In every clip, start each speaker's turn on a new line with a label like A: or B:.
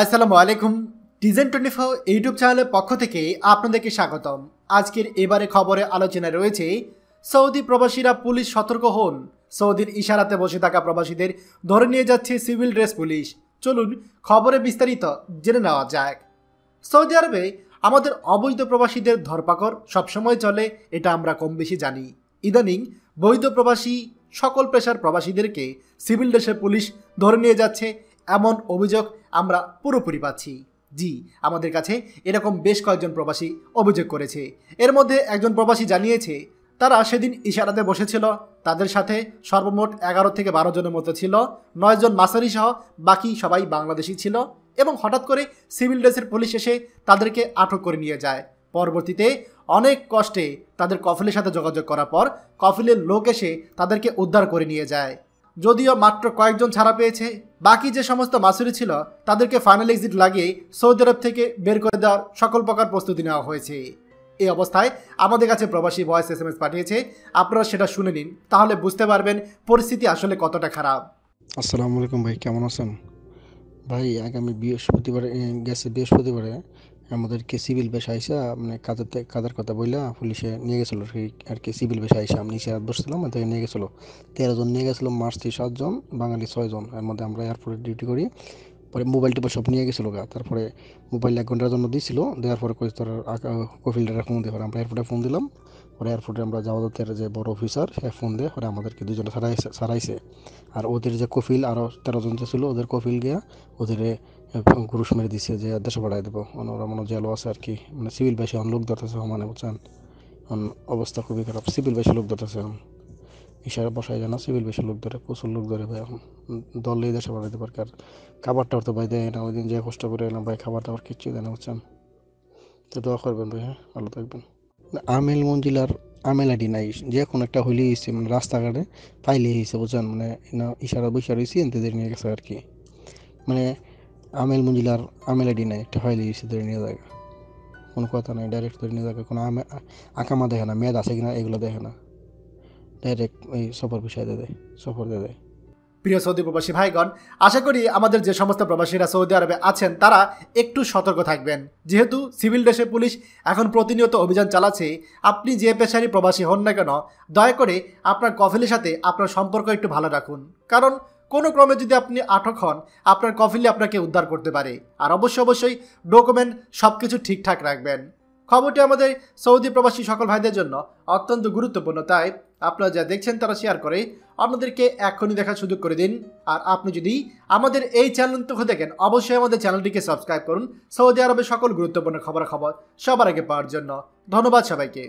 A: আসসালামু আলাইকুম ডিজেন twenty four YouTube চ্যানেলের পক্ষ থেকে আপনাদেরকে স্বাগতম আজকের এবারে খবরে আলোচনা রয়েছে সৌদি প্রবাসীরা পুলিশ সতর্ক হন সৌদির ইশারাতে বসে থাকা প্রবাসীদের ধরে নিয়ে যাচ্ছে সিভিল ড্রেস পুলিশ চলুন খবরে বিস্তারিত জেনে নেওয়া যাক সৌদি আরবে আমাদের অবৈধ প্রবাসীদের ধরপাকড় সবসময় চলে এটা আমরা কম বেশি জানি ইদানিং বৈধ প্রবাসী সকল পেশার প্রবাসীদেরকে সিভিল ড্রেসের পুলিশ ধরে নিয়ে যাচ্ছে এমন অভিযোগ আমরা পুরোপুরি পাচ্ছি জি আমাদের কাছে এরকম বেশ কয়েকজন প্রবাসী অভিযোগ করেছে এর মধ্যে একজন প্রবাসী জানিয়েছে তারা সেদিন ইশারাতে বসেছিল তাদের সাথে সর্বমোট এগারো থেকে বারো জনের মতো ছিল নয়জন মাসারি সহ বাকি সবাই বাংলাদেশি ছিল এবং হঠাৎ করে সিভিল ড্রেসের পুলিশ এসে তাদেরকে আটক করে নিয়ে যায় পরবর্তীতে অনেক কষ্টে তাদের কফিলের সাথে যোগাযোগ করার পর কফিলের লোক এসে তাদেরকে উদ্ধার করে নিয়ে যায় যদিও মাত্র কয়েকজন ছাড়া পেয়েছে বাকি যে সমস্ত মাসুরি ছিল তাদেরকে ফাইনাল এক্সিট লাগিয়ে সৌদি আরব থেকে বের করে দেওয়ার সকল প্রকার প্রস্তুতি নেওয়া হয়েছে এই অবস্থায় আমাদের কাছে প্রবাসী ভয়েস এস এম এস পাঠিয়েছে আপনারা সেটা শুনে নিন তাহলে বুঝতে পারবেন পরিস্থিতি আসলে কতটা খারাপ
B: আসসালামু আলাইকুম ভাই কেমন আছেন ভাই আগামী বৃহস্পতিবার গেছে বৃহস্পতিবারে আমাদেরকে সিভিল বেশ আইসা মানে কাজের কাজের কথা বললা পুলিশে নিয়ে গেছিলো আর কি সিভিল বেশ আইসা আমি নিচে বসছিলাম ওদেরকে নিয়ে গেছিলো তেরো জন নিয়ে গেছিলো থেকে সাতজন বাঙালি ছয়জন এর মধ্যে আমরা এয়ারপোর্টে ডিউটি করি পরে মোবাইল টিপা সব নিয়ে গেছিলো গা তারপরে মোবাইল এক ঘন্টার জন্য দিয়েছিল দেওয়ার পরে কই তোর কফিল ডেটা ফোন দিয়ে আমরা এয়ারপোর্টে ফোন দিলাম পরে এয়ারপোর্টে আমরা দত্তের যে বড় অফিসার সে ফোন দিয়ে পরে আমাদেরকে দুজনে সারাইছে সারাইছে আর ওদের যে কফিল আরও তেরো জন যে ছিল ওদের কফিল গিয়া ওদের গুরুশ মেরে দিছে যে দেশে পাঠাই দেবো ওনারা মনে জেলো আছে আর কি মানে সিভিল বেশি অন লোক ধরতেছে মানে বুঝছেন অবস্থা খুবই খারাপ সিভিল বেশি লোক ধরতেছে এখন ইশারা বসায় জানা সিভিল বেশি লোক ধরে প্রচুর লোক ধরে ভাই এখন দল দেশে পাঠাইতে দেবো আর খাবার টাবার তো ভাই দেয় না ওই দিন যে কষ্ট করে এলাম ভাই খাবার টাবার কিচ্ছু দেয় না বুঝছেন তো দোয়া করবেন ভাই হ্যাঁ ভালো থাকবেন আমেল মঞ্জিলার আমেল আইডি নাই যে কোনো একটা হইলে এসে মানে রাস্তাঘাটে পাইলে এসে বুঝছেন মানে ইশারা বৈশা রয়েছি এনতে নিয়ে গেছে আর কি মানে আমেল মুঞ্জিলার আমেল এডি নাই একটা হয়ে গেছে ধরে নিয়ে যায় কোনো কথা নাই ডাইরেক্ট ধরে নিয়ে যাবে কোনো আমে আকামা দেখে না মেয়াদ আছে কিনা এগুলো দেখে না ডাইরেক্ট ওই সফর বিষয় দেয় সফর দিয়ে দেয়
A: প্রিয় সৌদি প্রবাসী ভাইগণ আশা করি আমাদের যে সমস্ত প্রবাসীরা সৌদি আরবে আছেন তারা একটু সতর্ক থাকবেন যেহেতু সিভিল দেশে পুলিশ এখন প্রতিনিয়ত অভিযান চালাচ্ছে আপনি যে পেশারই প্রবাসী হন না কেন দয়া করে আপনার কফিলের সাথে আপনার সম্পর্ক একটু ভালো রাখুন কারণ কোনো ক্রমে যদি আপনি আটক হন আপনার কফিলি আপনাকে উদ্ধার করতে পারে আর অবশ্যই অবশ্যই ডকুমেন্ট সব কিছু ঠিকঠাক রাখবেন খবরটি আমাদের সৌদি প্রবাসী সকল ভাইদের জন্য অত্যন্ত গুরুত্বপূর্ণ তাই আপনারা যা দেখছেন তারা শেয়ার করে আপনাদেরকে এখনই দেখার সুযোগ করে দিন আর আপনি যদি আমাদের এই চ্যানেল দেখেন অবশ্যই আমাদের চ্যানেলটিকে সাবস্ক্রাইব করুন সৌদি আরবের সকল গুরুত্বপূর্ণ খবর সবার আগে পাওয়ার জন্য ধন্যবাদ সবাইকে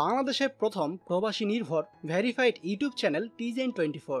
A: বাংলাদেশের প্রথম প্রবাসী নির্ভর ভেরিফাইড ইউটিউব চ্যানেল টিজেন টোয়েন্টি ফোর